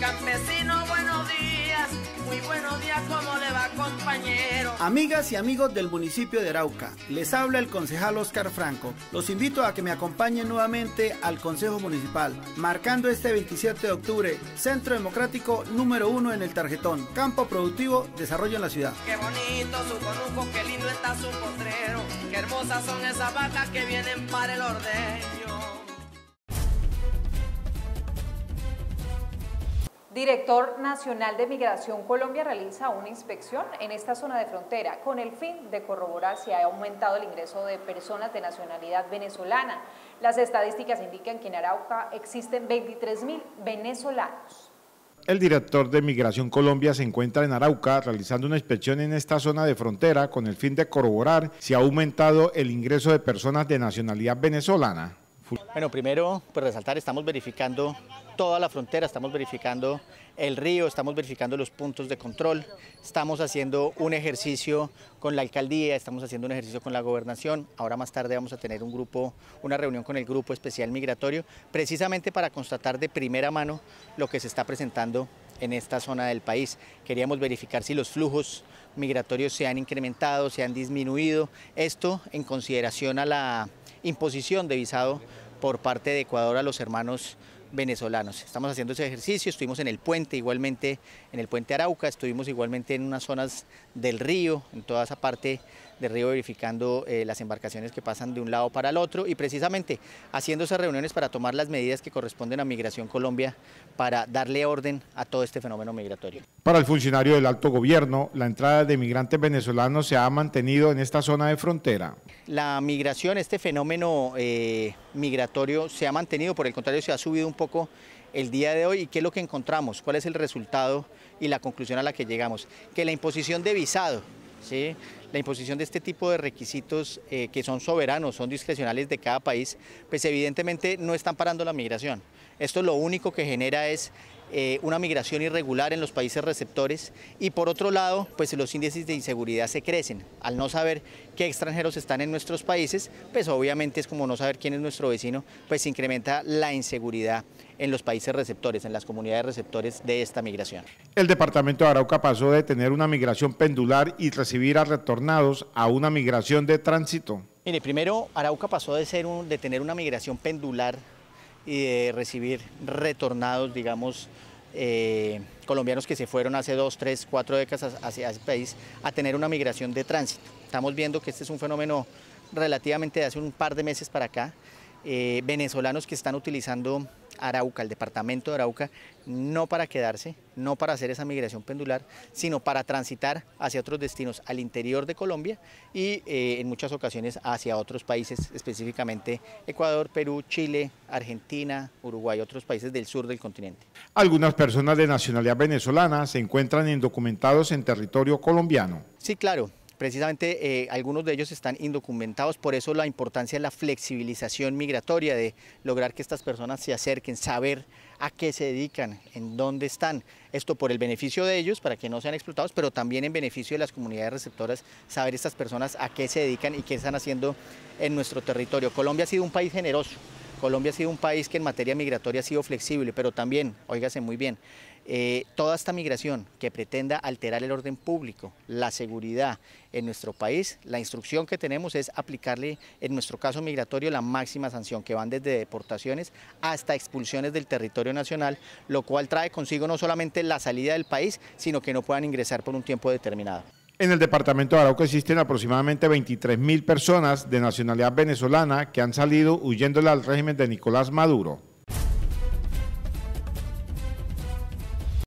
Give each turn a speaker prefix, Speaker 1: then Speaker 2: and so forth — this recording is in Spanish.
Speaker 1: Campesino, buenos días, muy buenos días, ¿cómo le va compañero? Amigas y amigos del municipio de Arauca, les habla el concejal Oscar Franco. Los invito a que me acompañen nuevamente al Consejo Municipal, marcando este 27 de octubre, Centro Democrático número uno en el tarjetón, Campo Productivo, Desarrollo en la Ciudad. Qué bonito su conuco, qué lindo está su potrero, qué hermosas son esas vacas que vienen para el ordeño. director nacional de Migración Colombia realiza una inspección en esta zona de frontera con el fin de corroborar si ha aumentado el ingreso de personas de nacionalidad venezolana. Las estadísticas indican que en Arauca existen 23.000 venezolanos.
Speaker 2: El director de Migración Colombia se encuentra en Arauca realizando una inspección en esta zona de frontera con el fin de corroborar si ha aumentado el ingreso de personas de nacionalidad venezolana.
Speaker 1: Bueno, primero, pues resaltar, estamos verificando toda la frontera, estamos verificando el río, estamos verificando los puntos de control, estamos haciendo un ejercicio con la alcaldía, estamos haciendo un ejercicio con la gobernación, ahora más tarde vamos a tener un grupo, una reunión con el grupo especial migratorio, precisamente para constatar de primera mano lo que se está presentando en esta zona del país. Queríamos verificar si los flujos migratorios se han incrementado, se han disminuido, esto en consideración a la imposición de visado por parte de Ecuador a los hermanos venezolanos. Estamos haciendo ese ejercicio, estuvimos en el puente, igualmente en el puente Arauca, estuvimos igualmente en unas zonas del río, en toda esa parte de río verificando eh, las embarcaciones que pasan de un lado para el otro y precisamente haciéndose reuniones para tomar las medidas que corresponden a Migración Colombia para darle orden a todo este fenómeno migratorio.
Speaker 2: Para el funcionario del alto gobierno, la entrada de migrantes venezolanos se ha mantenido en esta zona de frontera.
Speaker 1: La migración, este fenómeno eh, migratorio se ha mantenido, por el contrario se ha subido un poco el día de hoy y qué es lo que encontramos, cuál es el resultado y la conclusión a la que llegamos. Que la imposición de visado, ¿sí? la imposición de este tipo de requisitos eh, que son soberanos, son discrecionales de cada país, pues evidentemente no están parando la migración. Esto lo único que genera es eh, una migración irregular en los países receptores y por otro lado, pues los índices de inseguridad se crecen. Al no saber qué extranjeros están en nuestros países, pues obviamente es como no saber quién es nuestro vecino, pues incrementa la inseguridad en los países receptores, en las comunidades receptores de esta migración.
Speaker 2: El departamento de Arauca pasó de tener una migración pendular y recibir a retornados a una migración de tránsito.
Speaker 1: Mire, primero Arauca pasó de, ser de tener una migración pendular y de recibir retornados, digamos, eh, colombianos que se fueron hace dos, tres, cuatro décadas hacia ese país a tener una migración de tránsito. Estamos viendo que este es un fenómeno relativamente de hace un par de meses para acá, eh, venezolanos que están utilizando Arauca, el departamento de Arauca, no para quedarse, no para hacer esa migración pendular, sino para transitar hacia otros destinos al interior de Colombia y eh, en muchas ocasiones hacia otros países, específicamente Ecuador, Perú, Chile, Argentina, Uruguay, otros países del sur del continente.
Speaker 2: Algunas personas de nacionalidad venezolana se encuentran indocumentados en territorio colombiano.
Speaker 1: Sí, claro. Precisamente eh, algunos de ellos están indocumentados, por eso la importancia de la flexibilización migratoria, de lograr que estas personas se acerquen, saber a qué se dedican, en dónde están. Esto por el beneficio de ellos, para que no sean explotados, pero también en beneficio de las comunidades receptoras, saber estas personas a qué se dedican y qué están haciendo en nuestro territorio. Colombia ha sido un país generoso. Colombia ha sido un país que en materia migratoria ha sido flexible, pero también, óigase muy bien, eh, toda esta migración que pretenda alterar el orden público, la seguridad en nuestro país, la instrucción que tenemos es aplicarle, en nuestro caso migratorio, la máxima sanción, que van desde deportaciones hasta expulsiones del territorio nacional, lo cual trae consigo no solamente la salida del país, sino que no puedan ingresar por un tiempo determinado.
Speaker 2: En el departamento de Arauco existen aproximadamente 23 mil personas de nacionalidad venezolana que han salido huyéndole al régimen de Nicolás Maduro.